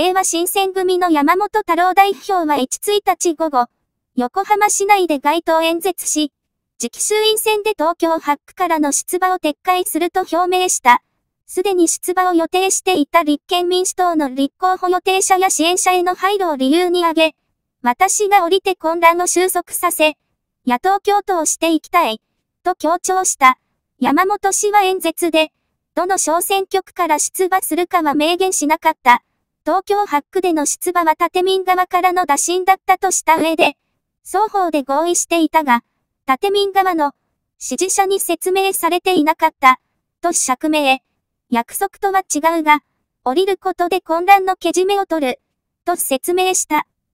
令和新選組の山本太郎代表は1日午後、横浜市内で街頭演説し、次期衆院選で東京8区からの出馬を撤回すると表明した。すでに出馬を予定していた立憲民主党の立候補予定者や支援者への配慮を理由に挙げ、私が降りて混乱を収束させ、野党共闘していきたい、と強調した。山本氏は演説で、どの小選挙区から出馬するかは明言しなかった。東京8区での出馬は建民側からの打診だったとした上で、双方で合意していたが、建民側の支持者に説明されていなかった、と釈明。約束とは違うが、降りることで混乱のけじめを取る、と説明した。